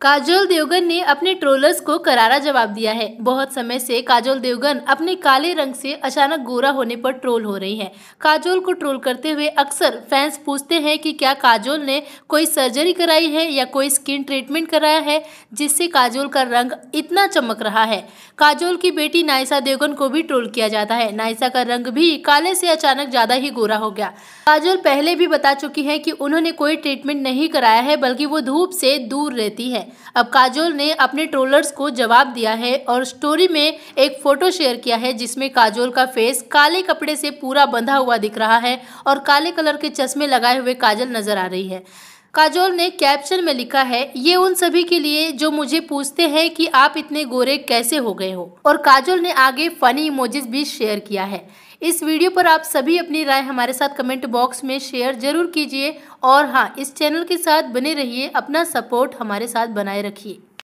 काजोल देवगन ने अपने ट्रोलर्स को करारा जवाब दिया है बहुत समय से काजोल देवगन अपने काले रंग से अचानक गोरा होने पर ट्रोल हो रही हैं काजोल को ट्रोल करते हुए अक्सर फैंस पूछते हैं कि क्या काजोल ने कोई सर्जरी कराई है या कोई स्किन ट्रीटमेंट कराया है जिससे काजोल का रंग इतना चमक रहा है काजोल की बेटी नायसा देवगन को भी ट्रोल किया जाता है नायसा का रंग भी काले से अचानक ज़्यादा ही गोरा हो गया काजोल पहले भी बता चुकी है कि उन्होंने कोई ट्रीटमेंट नहीं कराया है बल्कि वो धूप से दूर रहती है अब काजोल ने अपने ट्रोलर्स को जवाब दिया है और स्टोरी में एक फ़ोटो शेयर किया है जिसमें काजोल का फेस काले कपड़े से पूरा बंधा हुआ दिख रहा है और काले कलर के चश्मे लगाए हुए काजल नजर आ रही है काजोल ने कैप्शन में लिखा है ये उन सभी के लिए जो मुझे पूछते हैं कि आप इतने गोरे कैसे हो गए हो और काजोल ने आगे फनी इमोजेस भी शेयर किया है इस वीडियो पर आप सभी अपनी राय हमारे साथ कमेंट बॉक्स में शेयर जरूर कीजिए और हाँ इस चैनल के साथ बने रहिए अपना सपोर्ट हमारे साथ बनाए रखिए